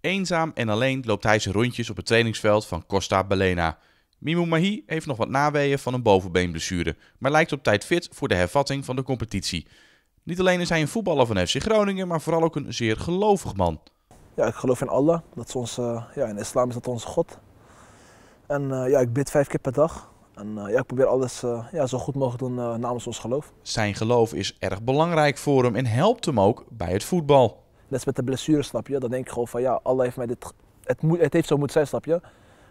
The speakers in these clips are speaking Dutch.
Eenzaam en alleen loopt hij zijn rondjes op het trainingsveld van Costa Balena. Mimou Mahi heeft nog wat naweeën van een bovenbeenblessure, maar lijkt op tijd fit voor de hervatting van de competitie. Niet alleen is hij een voetballer van FC Groningen, maar vooral ook een zeer gelovig man. Ja, ik geloof in Allah. Dat is ons, eh, ja, in islam is dat onze God. En eh, ja, ik bid vijf keer per dag. En eh, ja, ik probeer alles ja, zo goed mogelijk doen namens ons geloof. Zijn geloof is erg belangrijk voor hem en helpt hem ook bij het voetbal. Net met de blessure, snap je? Dan denk ik gewoon van ja, Allah heeft mij dit. Het, het heeft zo moeten zijn, snap je?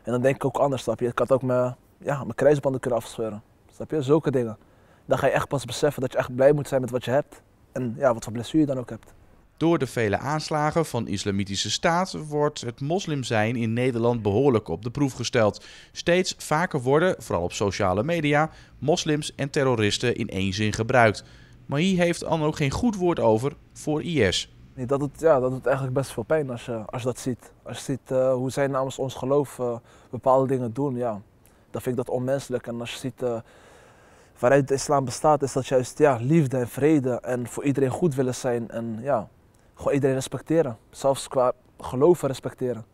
En dan denk ik ook anders, snap je? Ik had ook mijn, ja, mijn kruisbanden kunnen afscheuren. Snap je? Zulke dingen. Dan ga je echt pas beseffen dat je echt blij moet zijn met wat je hebt. En ja, wat voor blessure je dan ook hebt. Door de vele aanslagen van Islamitische Staat wordt het moslim zijn in Nederland behoorlijk op de proef gesteld. Steeds vaker worden, vooral op sociale media, moslims en terroristen in één zin gebruikt. Maar hier heeft ook geen goed woord over voor IS. Dat, doet, ja, dat doet eigenlijk best veel pijn als je, als je dat ziet. Als je ziet eh, hoe zij namens ons geloof bepaalde dingen doen, ja, dan vind ik dat onmenselijk. En als je ziet eh, waaruit de islam bestaat, is dat juist ja, liefde en vrede en voor iedereen goed willen zijn. En ja, gewoon iedereen respecteren. Zelfs qua geloven respecteren.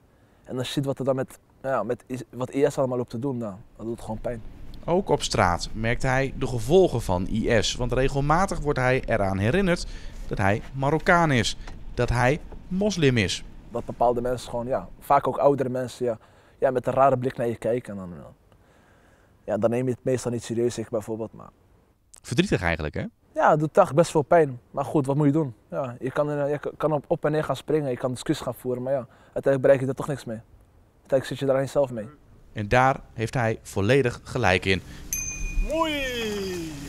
En als je ziet wat er dan met, nou ja, met wat IS allemaal loopt te doen, nou, dat doet gewoon pijn. Ook op straat merkt hij de gevolgen van IS, want regelmatig wordt hij eraan herinnerd dat hij Marokkaan is dat hij moslim is. Dat bepaalde mensen gewoon, ja, vaak ook oudere mensen, ja, ja met een rare blik naar je kijken. En dan, ja, dan neem je het meestal niet serieus, ik bijvoorbeeld. Maar... Verdrietig eigenlijk, hè? Ja, het doet toch best veel pijn. Maar goed, wat moet je doen? Ja, je kan, eh, je kan op, en neer gaan springen, je kan discussie gaan voeren, maar ja, uiteindelijk bereik je daar toch niks mee. Uiteindelijk zit je daar alleen zelf mee. En daar heeft hij volledig gelijk in. Mooi!